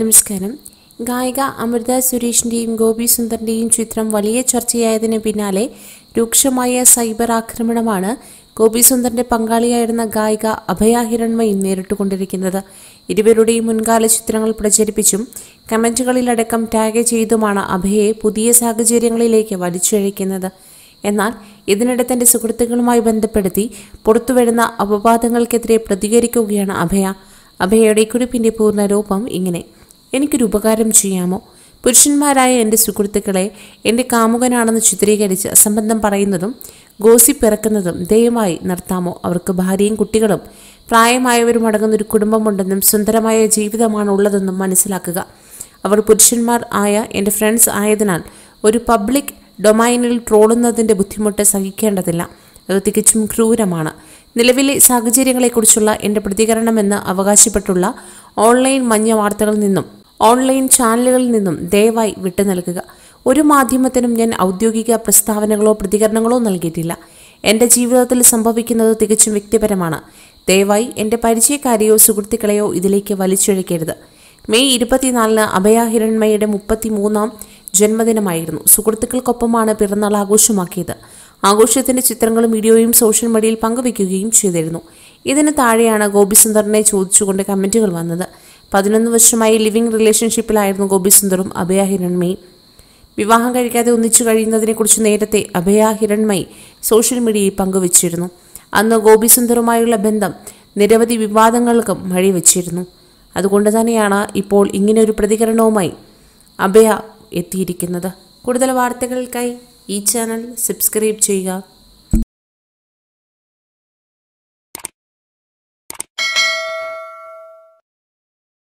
നമസ്കാരം ഗായിക അമൃത സുരേഷിൻ്റെയും ഗോപി സുന്ദറിൻ്റെയും ചിത്രം വലിയ ചർച്ചയായതിന് പിന്നാലെ രൂക്ഷമായ സൈബർ ആക്രമണമാണ് ഗോപി സുന്ദറിൻ്റെ പങ്കാളിയായിരുന്ന ഗായിക അഭയാഹിരൺമയും നേരിട്ടുകൊണ്ടിരിക്കുന്നത് ഇരുവരുടെയും മുൻകാല ചിത്രങ്ങൾ പ്രചരിപ്പിച്ചും കമൻറ്റുകളിലടക്കം ടാഗ് ചെയ്തുമാണ് അഭയെ പുതിയ സാഹചര്യങ്ങളിലേക്ക് വലിച്ചഴിക്കുന്നത് എന്നാൽ ഇതിനിടെ തൻ്റെ സുഹൃത്തുക്കളുമായി ബന്ധപ്പെടുത്തി പുറത്തുവരുന്ന അപവാദങ്ങൾക്കെതിരെ പ്രതികരിക്കുകയാണ് അഭയ അഭയയുടെ കുറിപ്പിൻ്റെ പൂർണ്ണ രൂപം ഇങ്ങനെ എനിക്കൊരു ഉപകാരം ചെയ്യാമോ പുരുഷന്മാരായ എൻ്റെ സുഹൃത്തുക്കളെ എൻ്റെ കാമുകനാണെന്ന് ചിത്രീകരിച്ച് അസംബന്ധം പറയുന്നതും ഗോസിപ്പ് ഇറക്കുന്നതും ദയവായി നിർത്താമോ അവർക്ക് ഭാര്യയും കുട്ടികളും പ്രായമായവരും അടങ്ങുന്നൊരു കുടുംബമുണ്ടെന്നും സുന്ദരമായ ജീവിതമാണ് ഉള്ളതെന്നും മനസ്സിലാക്കുക അവർ പുരുഷന്മാർ ആയ എൻ്റെ ഫ്രണ്ട്സ് ആയതിനാൽ ഒരു പബ്ലിക് ഡൊമൈനിൽ ട്രോളുന്നതിൻ്റെ ബുദ്ധിമുട്ട് സഹിക്കേണ്ടതില്ല അത് തികച്ചും ക്രൂരമാണ് നിലവിലെ സാഹചര്യങ്ങളെക്കുറിച്ചുള്ള എൻ്റെ പ്രതികരണമെന്ന് അവകാശപ്പെട്ടുള്ള ഓൺലൈൻ മഞ്ഞ വാർത്തകളിൽ നിന്നും ഓൺലൈൻ ചാനലുകളിൽ നിന്നും ദയവായി വിട്ടു നൽകുക ഒരു മാധ്യമത്തിനും ഞാൻ ഔദ്യോഗിക പ്രസ്താവനകളോ പ്രതികരണങ്ങളോ നൽകിയിട്ടില്ല എൻ്റെ ജീവിതത്തിൽ സംഭവിക്കുന്നത് തികച്ചും വ്യക്തിപരമാണ് ദയവായി എൻ്റെ പരിചയക്കാരെയോ സുഹൃത്തുക്കളെയോ ഇതിലേക്ക് വലിച്ചൊഴിക്കരുത് മെയ് ഇരുപത്തിനാലിന് അഭയാഹിരൺമയുടെ മുപ്പത്തി മൂന്നാം ജന്മദിനമായിരുന്നു സുഹൃത്തുക്കൾക്കൊപ്പമാണ് പിറന്നാൾ ആഘോഷമാക്കിയത് ആഘോഷത്തിന്റെ ചിത്രങ്ങളും വീഡിയോയും സോഷ്യൽ മീഡിയയിൽ പങ്കുവയ്ക്കുകയും ചെയ്തിരുന്നു ഇതിന് താഴെയാണ് ഗോപിസുന്ദറിനെ ചോദിച്ചുകൊണ്ട് കമന്റുകൾ വന്നത് പതിനൊന്ന് വർഷമായി ലിവിംഗ് റിലേഷൻഷിപ്പിലായിരുന്നു ഗോപിസുന്ദറും അഭയ ഹിരൺമയും വിവാഹം കഴിക്കാതെ ഒന്നിച്ചു കഴിയുന്നതിനെക്കുറിച്ച് നേരത്തെ അഭയ ഹിരൺമയി സോഷ്യൽ മീഡിയയിൽ പങ്കുവച്ചിരുന്നു അന്ന് ഗോപിസുന്ദറുമായുള്ള ബന്ധം നിരവധി വിവാദങ്ങൾക്കും വച്ചിരുന്നു അതുകൊണ്ട് തന്നെയാണ് ഇപ്പോൾ ഇങ്ങനെ ഒരു പ്രതികരണവുമായി അഭയ എത്തിയിരിക്കുന്നത് കൂടുതൽ വാർത്തകൾക്കായി ഈ ചാനൽ സബ്സ്ക്രൈബ് ചെയ്യുക